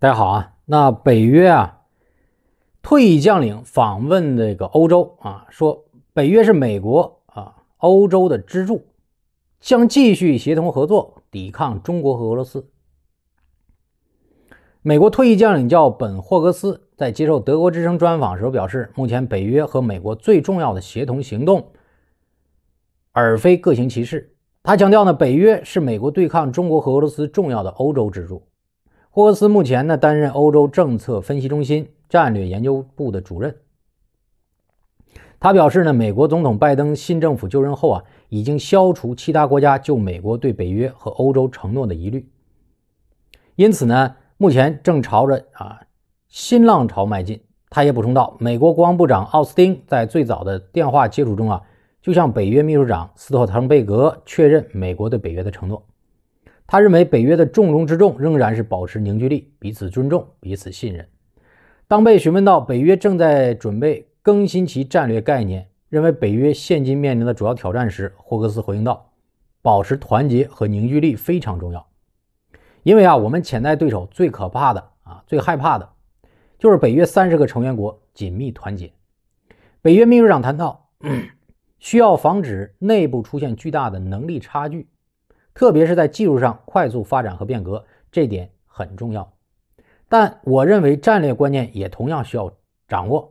大家好啊，那北约啊，退役将领访问这个欧洲啊，说北约是美国啊欧洲的支柱，将继续协同合作抵抗中国和俄罗斯。美国退役将领叫本霍格斯，在接受德国之声专访时候表示，目前北约和美国最重要的协同行动，而非各行其事。他强调呢，北约是美国对抗中国和俄罗斯重要的欧洲支柱。霍克斯目前呢担任欧洲政策分析中心战略研究部的主任。他表示呢，美国总统拜登新政府就任后啊，已经消除其他国家就美国对北约和欧洲承诺的疑虑，因此呢，目前正朝着啊新浪潮迈进。他也补充道，美国国防部长奥斯汀在最早的电话接触中啊，就向北约秘书长斯托滕贝格确认美国对北约的承诺。他认为，北约的重中之重仍然是保持凝聚力、彼此尊重、彼此信任。当被询问到北约正在准备更新其战略概念，认为北约现今面临的主要挑战时，霍克斯回应道：“保持团结和凝聚力非常重要，因为啊，我们潜在对手最可怕的啊，最害怕的就是北约三十个成员国紧密团结。”北约秘书长谈到，需要防止内部出现巨大的能力差距。特别是在技术上快速发展和变革，这点很重要。但我认为战略观念也同样需要掌握。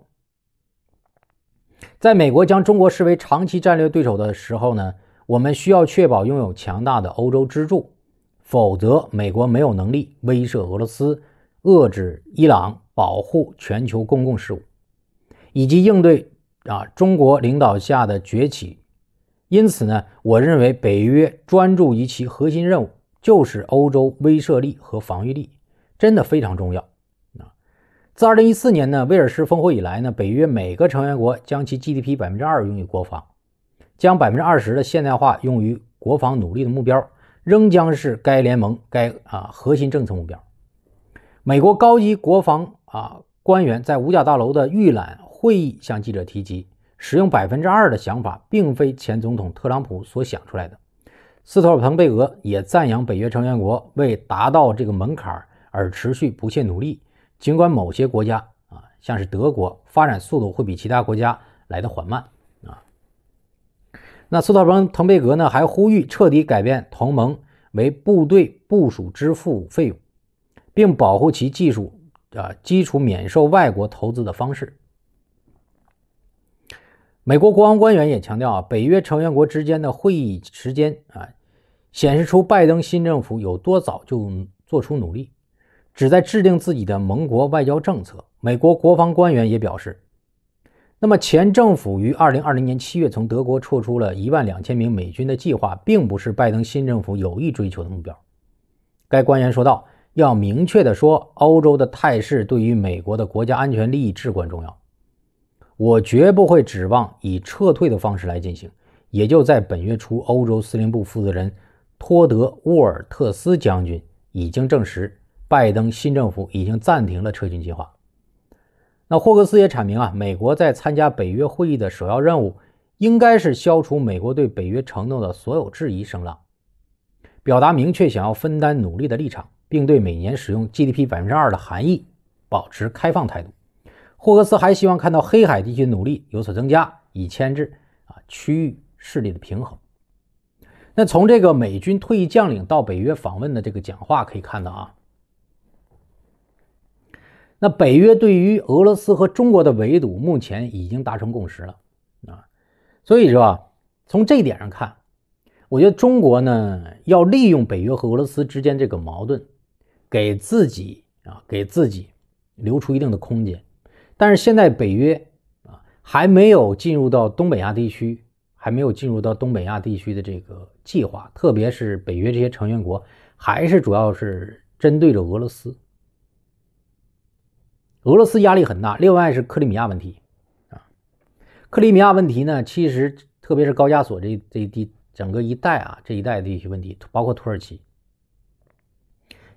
在美国将中国视为长期战略对手的时候呢，我们需要确保拥有强大的欧洲支柱，否则美国没有能力威慑俄罗斯、遏制伊朗、保护全球公共事务，以及应对啊中国领导下的崛起。因此呢，我认为北约专注于其核心任务，就是欧洲威慑力和防御力，真的非常重要。啊。自2014年呢威尔士峰会以来呢，北约每个成员国将其 GDP 百分之二用于国防，将百分之二十的现代化用于国防努力的目标，仍将是该联盟该啊核心政策目标。美国高级国防啊官员在五角大楼的预览会议向记者提及。使用百分之二的想法，并非前总统特朗普所想出来的。斯托尔滕贝格也赞扬北约成员国为达到这个门槛而持续不懈努力，尽管某些国家啊，像是德国，发展速度会比其他国家来得缓慢啊。那斯托尔滕贝格呢，还呼吁彻底改变同盟为部队部署支付费用，并保护其技术啊基础免受外国投资的方式。美国国防官员也强调啊，北约成员国之间的会议时间啊，显示出拜登新政府有多早就做出努力，旨在制定自己的盟国外交政策。美国国防官员也表示，那么前政府于2020年7月从德国撤出了一万两千名美军的计划，并不是拜登新政府有意追求的目标。该官员说道：“要明确的说，欧洲的态势对于美国的国家安全利益至关重要。”我绝不会指望以撤退的方式来进行。也就在本月初，欧洲司令部负责人托德·沃尔特斯将军已经证实，拜登新政府已经暂停了撤军计划。那霍克斯也阐明啊，美国在参加北约会议的首要任务，应该是消除美国对北约承诺的所有质疑声浪，表达明确想要分担努力的立场，并对每年使用 GDP 百分之二的含义保持开放态度。霍克斯还希望看到黑海地区努力有所增加，以牵制啊区域势力的平衡。那从这个美军退役将领到北约访问的这个讲话可以看到啊，那北约对于俄罗斯和中国的围堵目前已经达成共识了啊，所以说啊，从这一点上看，我觉得中国呢要利用北约和俄罗斯之间这个矛盾，给自己啊给自己留出一定的空间。但是现在北约啊还没有进入到东北亚地区，还没有进入到东北亚地区的这个计划，特别是北约这些成员国还是主要是针对着俄罗斯，俄罗斯压力很大。另外是克里米亚问题啊，克里米亚问题呢，其实特别是高加索这这地整个一带啊这一带的一些问题，包括土耳其，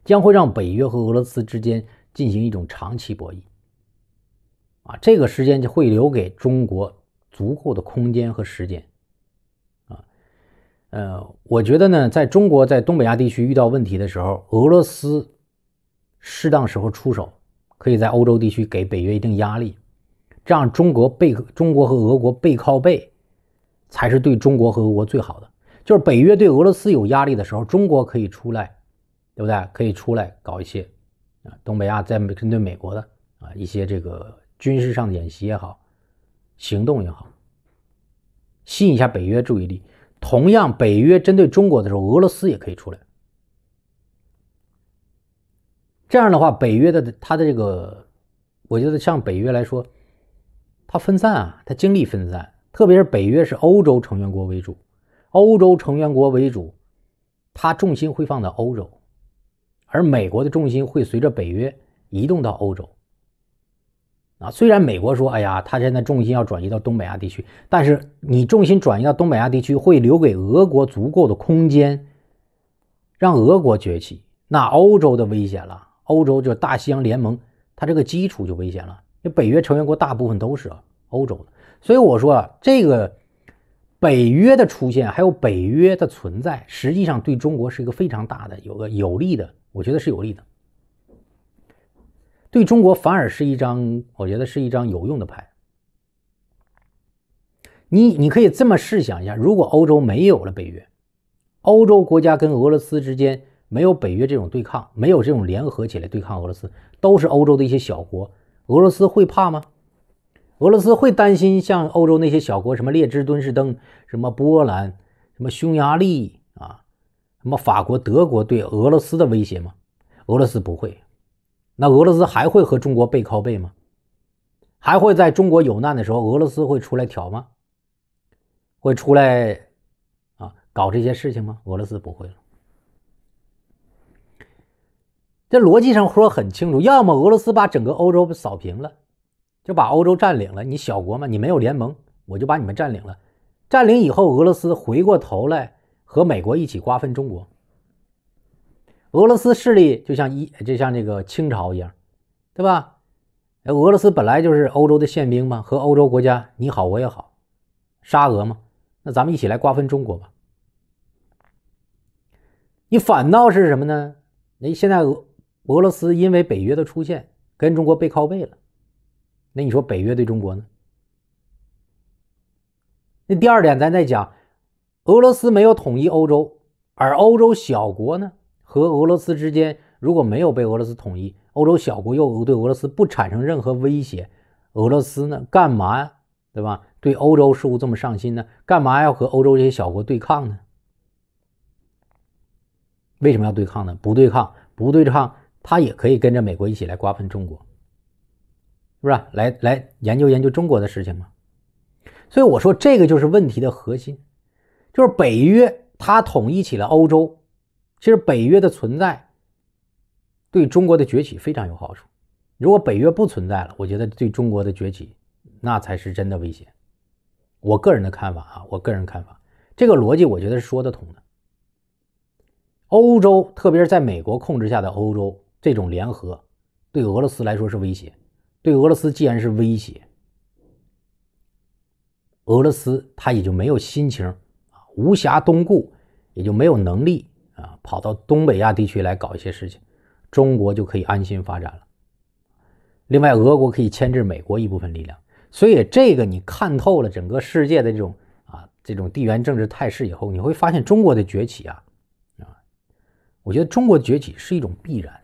将会让北约和俄罗斯之间进行一种长期博弈。啊，这个时间就会留给中国足够的空间和时间，啊，呃，我觉得呢，在中国在东北亚地区遇到问题的时候，俄罗斯适当时候出手，可以在欧洲地区给北约一定压力，这样中国背中国和俄国背靠背，才是对中国和俄国最好的。就是北约对俄罗斯有压力的时候，中国可以出来，对不对？可以出来搞一些啊，东北亚在针对美国的啊一些这个。军事上的演习也好，行动也好，吸引一下北约注意力。同样，北约针对中国的时候，俄罗斯也可以出来。这样的话，北约的它的这个，我觉得像北约来说，它分散啊，它精力分散。特别是北约是欧洲成员国为主，欧洲成员国为主，它重心会放到欧洲，而美国的重心会随着北约移动到欧洲。啊，虽然美国说，哎呀，他现在重心要转移到东北亚地区，但是你重心转移到东北亚地区，会留给俄国足够的空间，让俄国崛起。那欧洲的危险了，欧洲就大西洋联盟，它这个基础就危险了。因为北约成员国大部分都是欧洲的，所以我说啊，这个北约的出现还有北约的存在，实际上对中国是一个非常大的、有个有利的，我觉得是有利的。对中国反而是一张，我觉得是一张有用的牌。你，你可以这么试想一下：如果欧洲没有了北约，欧洲国家跟俄罗斯之间没有北约这种对抗，没有这种联合起来对抗俄罗斯，都是欧洲的一些小国，俄罗斯会怕吗？俄罗斯会担心像欧洲那些小国，什么列支敦士登、什么波兰、什么匈牙利啊、什么法国、德国对俄罗斯的威胁吗？俄罗斯不会。那俄罗斯还会和中国背靠背吗？还会在中国有难的时候，俄罗斯会出来挑吗？会出来啊，搞这些事情吗？俄罗斯不会了。这逻辑上说很清楚：要么俄罗斯把整个欧洲扫平了，就把欧洲占领了。你小国嘛，你没有联盟，我就把你们占领了。占领以后，俄罗斯回过头来和美国一起瓜分中国。俄罗斯势力就像一就像这个清朝一样，对吧？俄罗斯本来就是欧洲的宪兵嘛，和欧洲国家你好我也好，沙俄嘛，那咱们一起来瓜分中国吧。你反倒是什么呢？那现在俄俄罗斯因为北约的出现跟中国背靠背了，那你说北约对中国呢？那第二点咱再讲，俄罗斯没有统一欧洲，而欧洲小国呢？和俄罗斯之间如果没有被俄罗斯统一，欧洲小国又对俄罗斯不产生任何威胁，俄罗斯呢干嘛呀？对吧？对欧洲事务这么上心呢？干嘛要和欧洲这些小国对抗呢？为什么要对抗呢？不对抗，不对抗，他也可以跟着美国一起来瓜分中国，是不是？来来研究研究中国的事情嘛？所以我说，这个就是问题的核心，就是北约它统一起了欧洲。其实北约的存在对中国的崛起非常有好处。如果北约不存在了，我觉得对中国的崛起那才是真的威胁。我个人的看法啊，我个人看法，这个逻辑我觉得是说得通的。欧洲，特别是在美国控制下的欧洲，这种联合对俄罗斯来说是威胁。对俄罗斯，既然是威胁，俄罗斯他也就没有心情啊，无暇东顾，也就没有能力。啊，跑到东北亚地区来搞一些事情，中国就可以安心发展了。另外，俄国可以牵制美国一部分力量，所以这个你看透了整个世界的这种啊这种地缘政治态势以后，你会发现中国的崛起啊啊，我觉得中国的崛起是一种必然。